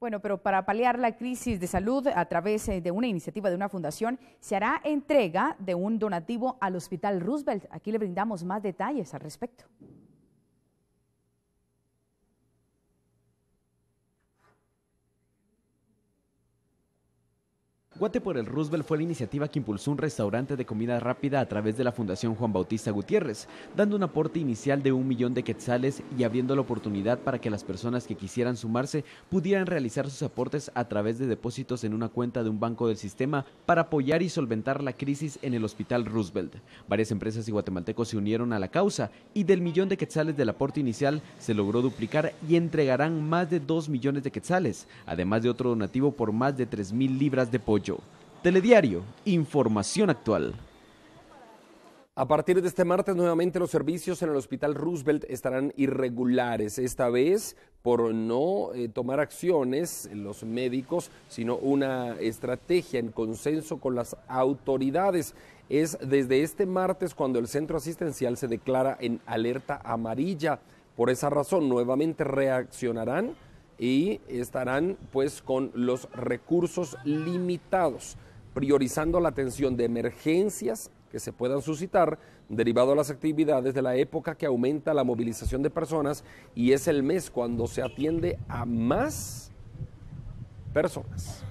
Bueno, pero para paliar la crisis de salud a través eh, de una iniciativa de una fundación, se hará entrega de un donativo al Hospital Roosevelt. Aquí le brindamos más detalles al respecto. Guate por el Roosevelt fue la iniciativa que impulsó un restaurante de comida rápida a través de la Fundación Juan Bautista Gutiérrez, dando un aporte inicial de un millón de quetzales y abriendo la oportunidad para que las personas que quisieran sumarse pudieran realizar sus aportes a través de depósitos en una cuenta de un banco del sistema para apoyar y solventar la crisis en el Hospital Roosevelt. Varias empresas y guatemaltecos se unieron a la causa y del millón de quetzales del aporte inicial se logró duplicar y entregarán más de 2 millones de quetzales, además de otro donativo por más de 3.000 mil libras de pollo. Telediario, información actual. A partir de este martes, nuevamente los servicios en el Hospital Roosevelt estarán irregulares. Esta vez por no eh, tomar acciones los médicos, sino una estrategia en consenso con las autoridades. Es desde este martes cuando el centro asistencial se declara en alerta amarilla. Por esa razón, nuevamente reaccionarán y estarán pues con los recursos limitados, priorizando la atención de emergencias que se puedan suscitar derivado a las actividades de la época que aumenta la movilización de personas y es el mes cuando se atiende a más personas.